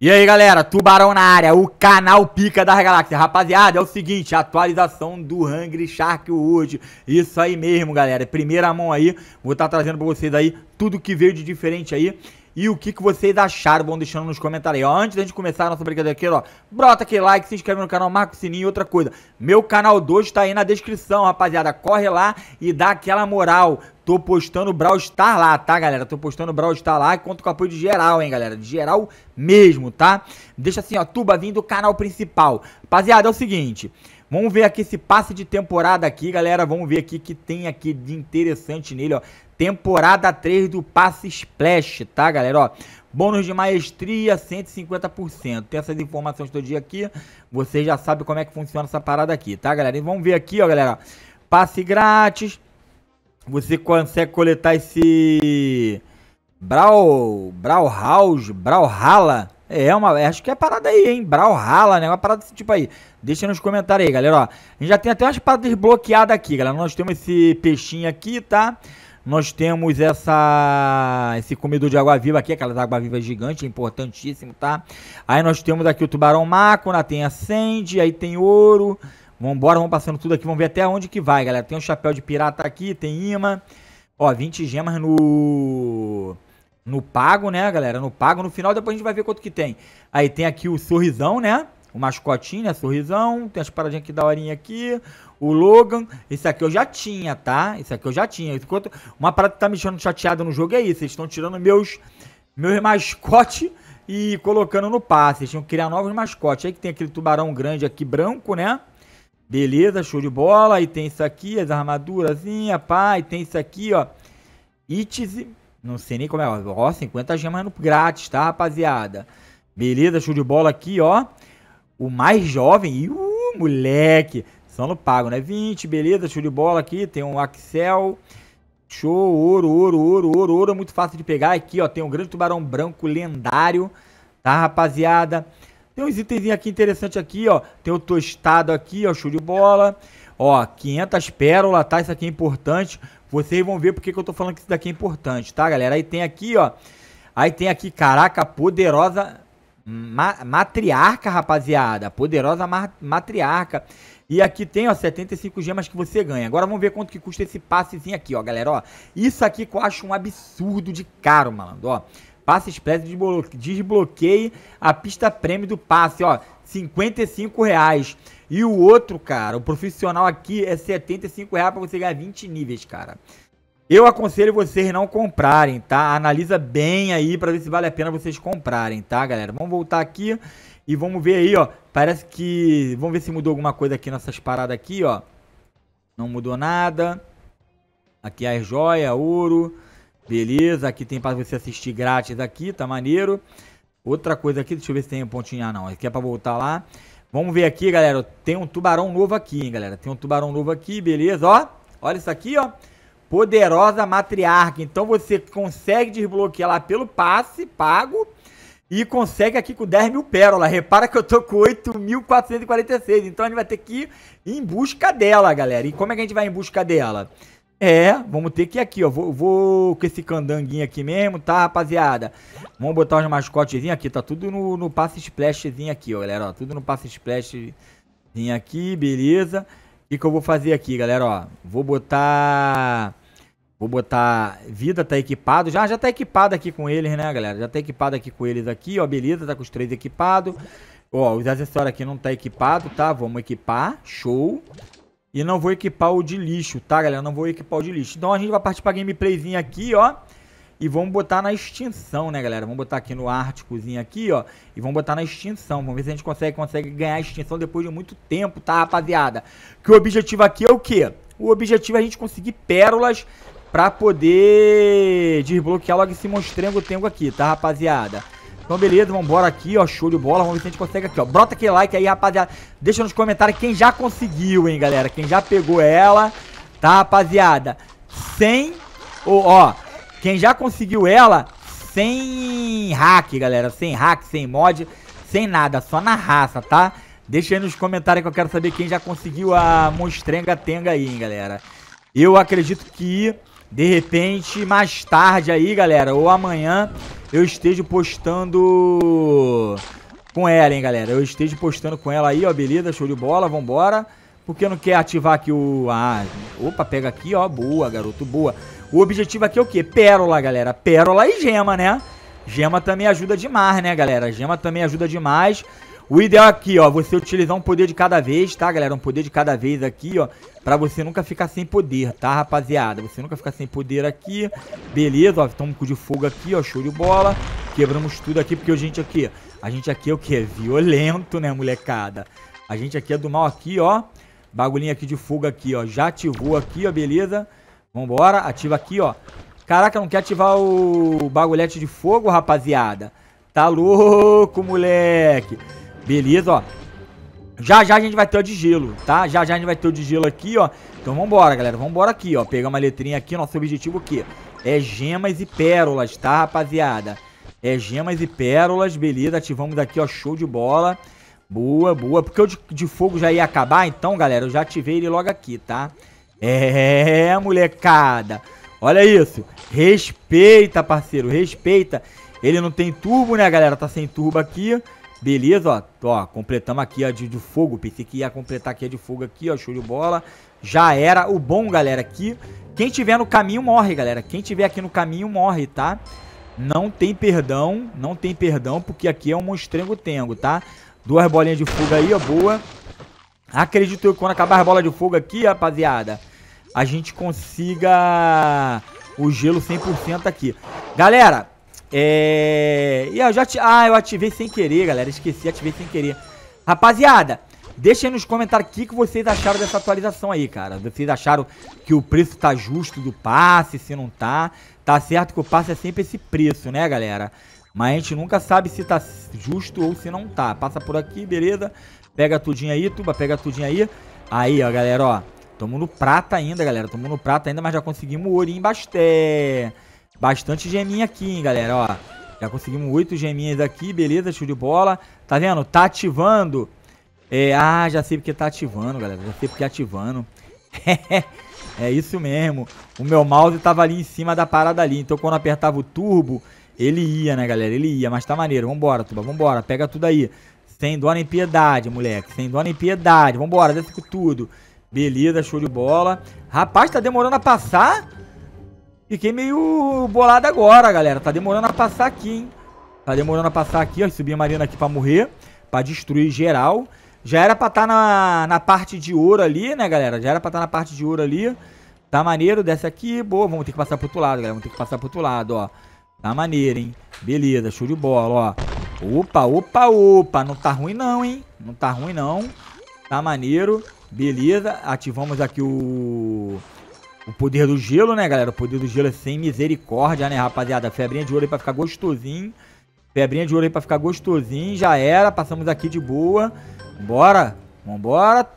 E aí galera, Tubarão na área, o canal Pica das Galáxias. Rapaziada, é o seguinte, atualização do Hungry Shark hoje. Isso aí mesmo, galera. Primeira mão aí, vou estar tá trazendo pra vocês aí tudo que veio de diferente aí e o que, que vocês acharam. Vão deixando nos comentários aí. Ó, antes da gente começar a nossa brincadeira aqui, ó, brota aquele like, se inscreve no canal, marca o sininho e outra coisa. Meu canal 2 tá aí na descrição, rapaziada. Corre lá e dá aquela moral. Tô postando Brawl Star lá, tá, galera? Tô postando Brawl Star lá e conto com apoio de geral, hein, galera? De geral mesmo, tá? Deixa assim, ó, tuba vindo do canal principal. Rapaziada, é o seguinte... Vamos ver aqui esse passe de temporada aqui, galera. Vamos ver aqui que tem aqui de interessante nele, ó temporada 3 do Passe Splash, tá, galera? Ó, bônus de maestria 150%. Tem essas informações todo dia aqui. Você já sabe como é que funciona essa parada aqui, tá, galera? E vamos ver aqui, ó, galera. Passe grátis. Você consegue coletar esse Brau, Brauhaus, Brauhala. É, é uma, acho que é parada aí, hein? Brauhala, né? Uma parada desse tipo aí. Deixa nos comentários aí, galera, ó. A gente já tem até umas paradas desbloqueada aqui, galera. Nós temos esse peixinho aqui, tá? Nós temos essa esse comedor de água-viva aqui, aquelas água-viva gigante, importantíssimo, tá? Aí nós temos aqui o tubarão na tem acende aí tem ouro. Vambora, vamos passando tudo aqui, vamos ver até onde que vai, galera. Tem um chapéu de pirata aqui, tem imã. Ó, 20 gemas no no pago, né, galera? No pago, no final depois a gente vai ver quanto que tem. Aí tem aqui o sorrisão, né? O mascotinha, né? sorrisão, tem as paradinhas aqui da horinha aqui. O Logan, esse aqui eu já tinha, tá? Esse aqui eu já tinha. Enquanto uma parada que tá me deixando chateada no jogo é isso. Eles estão tirando meus, meus mascotes e colocando no passe. Eles tinham que criar novos mascotes. Aí que tem aquele tubarão grande aqui, branco, né? Beleza, show de bola. Aí tem isso aqui, as armadurazinhas, pá. E tem isso aqui, ó. Itzy. Não sei nem como é, ó. Ó, 50 gemas grátis, tá, rapaziada? Beleza, show de bola aqui, ó. O mais jovem, e uh, moleque, só no pago, né? 20, beleza, show de bola aqui, tem um Axel. Show, ouro, ouro, ouro, ouro, ouro, muito fácil de pegar. Aqui, ó, tem um grande tubarão branco lendário, tá, rapaziada? Tem uns itens aqui interessante aqui, ó. Tem o tostado aqui, ó, show de bola. Ó, 500 pérolas, tá? Isso aqui é importante. Vocês vão ver porque que eu tô falando que isso daqui é importante, tá, galera? Aí tem aqui, ó. Aí tem aqui, caraca, poderosa Ma matriarca, rapaziada. Poderosa ma matriarca. E aqui tem, ó, 75 gemas que você ganha. Agora vamos ver quanto que custa esse passezinho aqui, ó, galera, ó. Isso aqui que eu acho um absurdo de caro, malandro, ó. Passe Express desbloqueie a pista prêmio do passe, ó, 55 reais. E o outro, cara, o profissional aqui é 75 reais pra você ganhar 20 níveis, cara. Eu aconselho vocês não comprarem, tá? Analisa bem aí para ver se vale a pena vocês comprarem, tá, galera? Vamos voltar aqui e vamos ver aí, ó. Parece que... Vamos ver se mudou alguma coisa aqui nessas paradas aqui, ó. Não mudou nada. Aqui as é a joia, ouro. Beleza, aqui tem para você assistir grátis aqui, tá maneiro. Outra coisa aqui, deixa eu ver se tem um pontinho. Ah, não. Aqui é para voltar lá. Vamos ver aqui, galera. Tem um tubarão novo aqui, hein, galera. Tem um tubarão novo aqui, beleza, ó. Olha isso aqui, ó. Poderosa Matriarca. Então você consegue desbloquear lá pelo passe pago e consegue aqui com 10 mil pérolas. Repara que eu tô com 8.446. Então a gente vai ter que ir em busca dela, galera. E como é que a gente vai em busca dela? É, vamos ter que ir aqui, ó. Vou, vou com esse candanguinho aqui mesmo, tá, rapaziada? Vamos botar os mascotezinhos aqui. Tá tudo no, no passe splashzinho aqui, ó, galera. Ó, tudo no passe splashzinho aqui, beleza. O que, que eu vou fazer aqui, galera? Ó, vou botar Vou botar vida, tá equipado. Já já tá equipado aqui com eles, né, galera? Já tá equipado aqui com eles aqui, ó. Beleza, tá com os três equipados. Ó, os acessórios aqui não tá equipado, tá? Vamos equipar, show. E não vou equipar o de lixo, tá, galera? Não vou equipar o de lixo. Então a gente vai partir pra gameplayzinha aqui, ó. E vamos botar na extinção, né, galera? Vamos botar aqui no Árticozinho aqui, ó. E vamos botar na extinção. Vamos ver se a gente consegue, consegue ganhar a extinção depois de muito tempo, tá, rapaziada? Que o objetivo aqui é o quê? O objetivo é a gente conseguir pérolas pra poder desbloquear logo esse monstrengo tengo aqui, tá, rapaziada? Então, beleza, vambora aqui, ó, show de bola, vamos ver se a gente consegue aqui, ó. Brota aquele like aí, rapaziada. Deixa nos comentários quem já conseguiu, hein, galera, quem já pegou ela, tá, rapaziada? Sem, oh, ó, quem já conseguiu ela, sem hack, galera, sem hack, sem mod, sem nada, só na raça, tá? Deixa aí nos comentários que eu quero saber quem já conseguiu a monstrenga tenga aí, hein, galera. Eu acredito que de repente, mais tarde aí, galera, ou amanhã, eu esteja postando com ela, hein, galera. Eu esteja postando com ela aí, ó, beleza, show de bola, vambora. Porque eu não quero ativar aqui o... Ah, opa, pega aqui, ó, boa, garoto, boa. O objetivo aqui é o quê? Pérola, galera, pérola e gema, né? Gema também ajuda demais, né, galera? Gema também ajuda demais. O ideal aqui, ó, você utilizar um poder de cada vez, tá, galera? Um poder de cada vez aqui, ó, pra você nunca ficar sem poder, tá, rapaziada? Você nunca ficar sem poder aqui, beleza, ó, um cu de fogo aqui, ó, show de bola. Quebramos tudo aqui, porque a gente aqui, a gente aqui é o que? É violento, né, molecada? A gente aqui é do mal aqui, ó, bagulhinho aqui de fogo aqui, ó, já ativou aqui, ó, beleza? Vambora, ativa aqui, ó. Caraca, não quer ativar o bagulhete de fogo, rapaziada? Tá louco, moleque. Beleza, ó. Já já a gente vai ter o de gelo, tá? Já já a gente vai ter o de gelo aqui, ó. Então vambora, galera. Vambora aqui, ó. Pegar uma letrinha aqui. Nosso objetivo o quê? É gemas e pérolas, tá, rapaziada? É gemas e pérolas, beleza. Ativamos aqui, ó. Show de bola. Boa, boa. Porque o de, de fogo já ia acabar, então, galera, eu já ativei ele logo aqui, tá? É, molecada. Olha isso. Respeita, parceiro. Respeita. Ele não tem turbo, né, galera? Tá sem turbo aqui. Beleza, ó, ó completamos aqui a de, de, fogo. Pensei que ia completar aqui a de fogo aqui, ó, show de bola. Já era. O bom, galera, que quem tiver no caminho morre, galera. Quem tiver aqui no caminho morre, tá? Não tem perdão, não tem perdão, porque aqui é um monstrengo tengo, tá? Duas bolinhas de fogo aí, ó, boa. Acredito eu que quando acabar a bola de fogo aqui, rapaziada, a gente consiga o gelo 100% aqui. Galera, é... E eu já te... Ah, eu ativei sem querer, galera. Esqueci, ativei sem querer. Rapaziada, deixa aí nos comentários o que, que vocês acharam dessa atualização aí, cara. Vocês acharam que o preço tá justo do passe, se não tá. Tá certo que o passe é sempre esse preço, né, galera? Mas a gente nunca sabe se tá justo ou se não tá. Passa por aqui, beleza. Pega tudinho aí, Tuba, pega tudinho aí. Aí, ó, galera, ó. no prata ainda, galera. no prata ainda, mas já conseguimos ouro em Basté. Bastante geminha aqui, hein, galera, ó. Já conseguimos oito geminhas aqui, beleza, show de bola. Tá vendo? Tá ativando. É, ah, já sei porque tá ativando, galera. Já sei porque tá ativando. é isso mesmo. O meu mouse tava ali em cima da parada ali. Então quando apertava o turbo, ele ia, né, galera? Ele ia, mas tá maneiro. Vambora, Tuba, vambora. Pega tudo aí. Sem dó nem piedade, moleque. Sem dó nem piedade. Vambora, desce com tudo. Beleza, show de bola. Rapaz, tá demorando a passar? Fiquei meio bolado agora, galera. Tá demorando a passar aqui, hein? Tá demorando a passar aqui, ó. Subi a marina aqui pra morrer. Pra destruir geral. Já era pra estar tá na, na parte de ouro ali, né, galera? Já era pra estar tá na parte de ouro ali. Tá maneiro, desce aqui. Boa, vamos ter que passar pro outro lado, galera. Vamos ter que passar pro outro lado, ó. Tá maneiro, hein? Beleza, show de bola, ó. Opa, opa, opa. Não tá ruim não, hein? Não tá ruim não. Tá maneiro. Beleza. Ativamos aqui o... O poder do gelo, né, galera? O poder do gelo é sem misericórdia, né, rapaziada? Febrinha de ouro aí pra ficar gostosinho. Febrinha de ouro aí pra ficar gostosinho. Já era, passamos aqui de boa. Bora, vambora.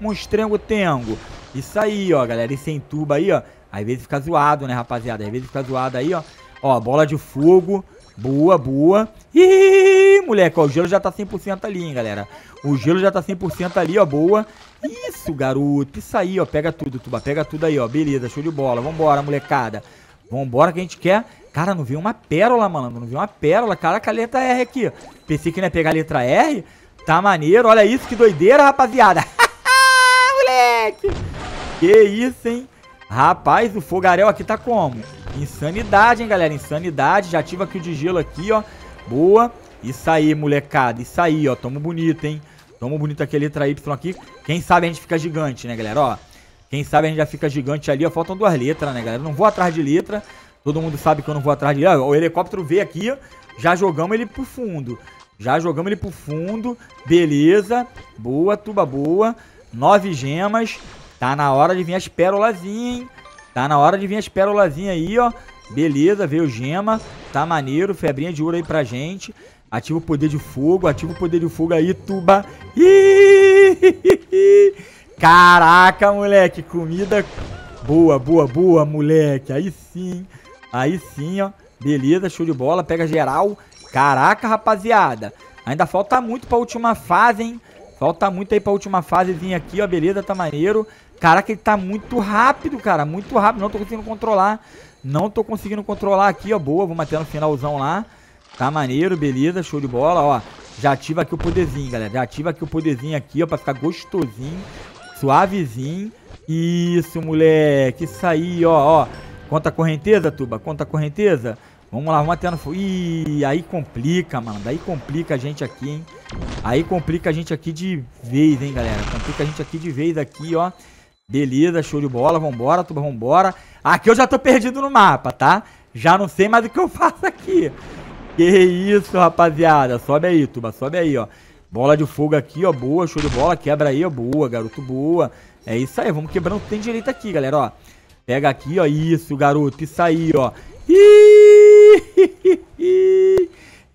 Monstrengo-tengo. Isso aí, ó, galera. E sem tuba aí, ó. Às vezes fica zoado, né, rapaziada? Às vezes fica zoado aí, ó. Ó, bola de fogo. Boa, boa. Ih! moleque, ó, o gelo já tá 100% ali, hein, galera. O gelo já tá 100% ali, ó, boa. Isso, garoto, isso aí, ó, pega tudo, Tuba, pega tudo aí, ó, beleza, show de bola. Vambora, molecada. Vambora que a gente quer... Cara, não veio uma pérola, mano? não veio uma pérola. Caraca, a letra R aqui, Pensei que não ia pegar a letra R. Tá maneiro, olha isso, que doideira, rapaziada. moleque! Que isso, hein? Rapaz, o fogarel aqui tá como? Insanidade, hein, galera? Insanidade. Já ativa aqui o de gelo aqui, ó. Boa. Isso aí, molecada. Isso aí, ó. Tamo bonito, hein? Tamo bonito aqui, letra Y aqui. Quem sabe a gente fica gigante, né, galera? Ó, quem sabe a gente já fica gigante ali, ó. Faltam duas letras, né, galera? não vou atrás de letra. Todo mundo sabe que eu não vou atrás de letra. O helicóptero veio aqui, já jogamos ele pro fundo. Já jogamos ele pro fundo. Beleza. Boa, tuba boa. Nove gemas. Tá na hora de vir as pérolazinhas, hein? Tá na hora de vir as pérolazinhas aí, ó. Beleza, veio gema. Tá maneiro. Febrinha de ouro aí pra gente. Ativa o poder de fogo, ativa o poder de fogo aí, tuba. Caraca, moleque, comida boa, boa, boa, moleque. Aí sim, aí sim, ó. Beleza, show de bola, pega geral. Caraca, rapaziada. Ainda falta muito pra última fase, hein. Falta muito aí pra última fasezinha aqui, ó. Beleza, tá maneiro. Caraca, ele tá muito rápido, cara. Muito rápido. Não tô conseguindo controlar. Não tô conseguindo controlar aqui, ó. Boa, vamos até no finalzão lá. Tá maneiro, beleza, show de bola, ó. Já ativa aqui o poderzinho, galera. Já ativa aqui o poderzinho aqui, ó, pra ficar gostosinho, suavezinho. Isso, moleque, isso aí, ó, ó. Conta a correnteza, Tuba, conta a correnteza. Vamos lá, vamos até no... Ih, aí complica, mano. aí complica a gente aqui, hein. Aí complica a gente aqui de vez, hein, galera. Complica a gente aqui de vez aqui, ó. Beleza, show de bola, vambora, Tuba, vambora. Aqui eu já tô perdido no mapa, tá? Já não sei mais o que eu faço aqui. Que isso, rapaziada. Sobe aí, Tuba. Sobe aí, ó. Bola de fogo aqui, ó. Boa, show de bola. Quebra aí, ó. Boa, garoto. Boa. É isso aí. Vamos quebrando o que tem direito aqui, galera, ó. Pega aqui, ó. Isso, garoto. Isso aí, ó. Ih!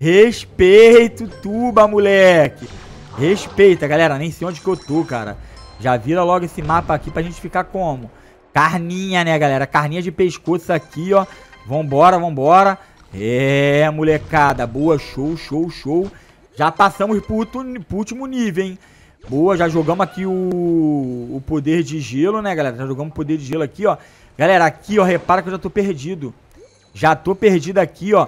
Respeito, Tuba, moleque. Respeita, galera. Nem sei onde que eu tô, cara. Já vira logo esse mapa aqui pra gente ficar como? Carninha, né, galera? Carninha de pescoço aqui, ó. Vambora, vambora. É, molecada. Boa, show, show, show. Já passamos pro, último nível, hein? Boa, já jogamos aqui o, o poder de gelo, né, galera? Já jogamos o poder de gelo aqui, ó. Galera, aqui, ó, repara que eu já tô perdido. Já tô perdido aqui, ó.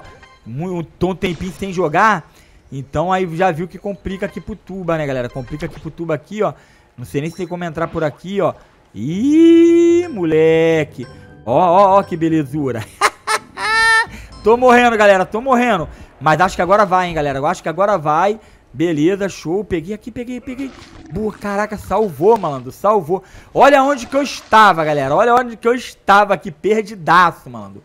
Tô um tempinho sem jogar. Então aí já viu que complica aqui pro tuba, né, galera? Complica aqui pro tuba aqui, ó. Não sei nem se tem como entrar por aqui, ó. Ih, moleque. Ó, ó, ó, que belezura. Tô morrendo, galera, tô morrendo. Mas acho que agora vai, hein, galera. Eu acho que agora vai. Beleza, show. Peguei aqui, peguei, peguei. Boa, caraca, salvou, malandro, salvou. Olha onde que eu estava, galera. Olha onde que eu estava aqui, perdidaço, malandro.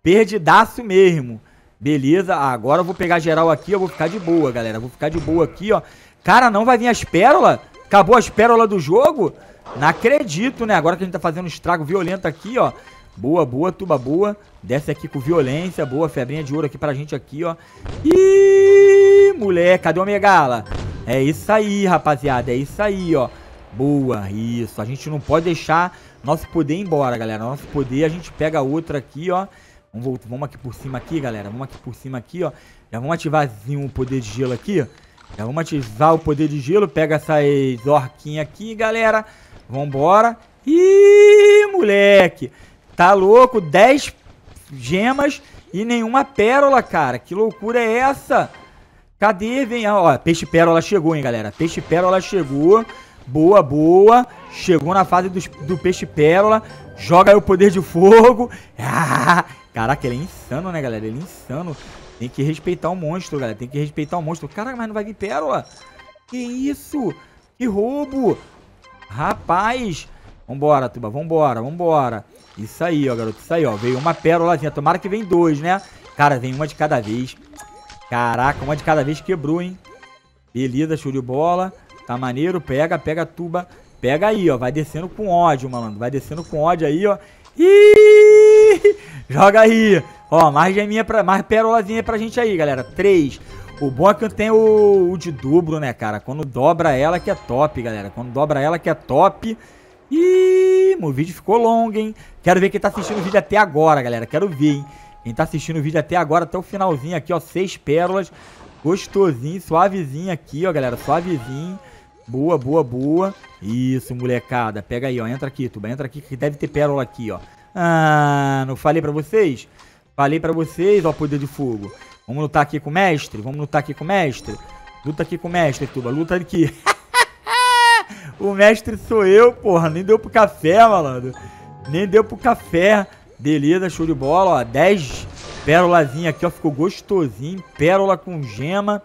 Perdidaço mesmo. Beleza, agora eu vou pegar geral aqui, eu vou ficar de boa, galera. vou ficar de boa aqui, ó. Cara, não vai vir as pérolas? Acabou as pérolas do jogo? Não acredito, né? Agora que a gente tá fazendo um estrago violento aqui, ó. Boa, boa, tuba boa. Desce aqui com violência. Boa, febrinha de ouro aqui pra gente aqui, ó. Ih, moleque, cadê o Megala? É isso aí, rapaziada. É isso aí, ó. Boa, isso. A gente não pode deixar nosso poder ir embora, galera. Nosso poder, a gente pega outra aqui, ó. Vamos, vamos aqui por cima aqui, galera. Vamos aqui por cima aqui, ó. Já vamos ativarzinho o poder de gelo aqui, ó. Já vamos ativar o poder de gelo. Pega essas orquinhas aqui, galera. Vambora. Ih, moleque. Tá louco? 10 gemas e nenhuma pérola, cara. Que loucura é essa? Cadê? Vem, ah, ó, peixe pérola chegou, hein, galera. Peixe pérola chegou. Boa, boa. Chegou na fase do, do peixe pérola. Joga aí o poder de fogo. Ah, caraca, ele é insano, né, galera? Ele é insano. Tem que respeitar o monstro, galera. Tem que respeitar o monstro. Caraca, mas não vai vir pérola. Que isso? Que roubo. Rapaz. Vambora, Tuba. Vambora, vambora. Isso aí, ó, garoto. Isso aí, ó. Veio uma pérolazinha. Tomara que vem dois, né? Cara, vem uma de cada vez. Caraca, uma de cada vez quebrou, hein? Beleza, show de bola. Tá maneiro. Pega, pega a tuba. Pega aí, ó. Vai descendo com ódio, malandro. Vai descendo com ódio aí, ó. Ih! Joga aí. Ó, mais geminha pra... Mais pérolazinha pra gente aí, galera. Três. O bom é que tem o, o de dobro, né, cara? Quando dobra ela que é top, galera. Quando dobra ela que é top... Ih, o vídeo ficou longo, hein? Quero ver quem tá assistindo o vídeo até agora, galera. Quero ver, hein? Quem tá assistindo o vídeo até agora, até o finalzinho aqui, ó. Seis pérolas. Gostosinho, suavezinho aqui, ó, galera. Suavezinho. Boa, boa, boa. Isso, molecada. Pega aí, ó. Entra aqui, Tuba. Entra aqui que deve ter pérola aqui, ó. Ah, não falei pra vocês? Falei pra vocês, ó, poder de fogo. Vamos lutar aqui com o mestre? Vamos lutar aqui com o mestre? Luta aqui com o mestre, Tuba. Luta aqui. O mestre sou eu, porra. Nem deu pro café, malandro. Nem deu pro café. Beleza, show de bola, ó. 10 pérolazinha aqui, ó. Ficou gostosinho. Pérola com gema.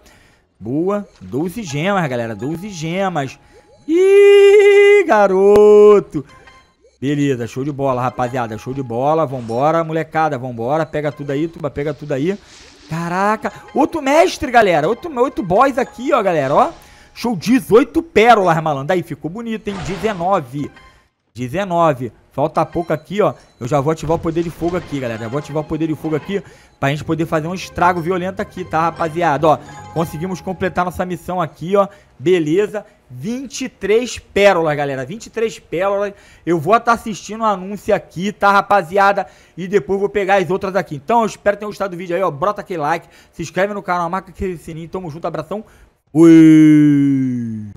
Boa. 12 gemas, galera. 12 gemas. Ih, garoto. Beleza, show de bola, rapaziada. Show de bola. Vambora, molecada. Vambora. Pega tudo aí, tuba. Pega tudo aí. Caraca. Outro mestre, galera. Outro, outro boys aqui, ó, galera. Ó. Show 18 pérolas, malandro. Aí, ficou bonito, hein? 19. 19. Falta pouco aqui, ó. Eu já vou ativar o poder de fogo aqui, galera. Já vou ativar o poder de fogo aqui pra gente poder fazer um estrago violento aqui, tá, rapaziada? Ó, conseguimos completar nossa missão aqui, ó. Beleza. 23 pérolas, galera. 23 pérolas. Eu vou estar tá assistindo o um anúncio aqui, tá, rapaziada? E depois vou pegar as outras aqui. Então, eu espero que tenham gostado do vídeo aí, ó. Brota aquele like, se inscreve no canal, marca aquele sininho. Tamo junto, abração. Ui.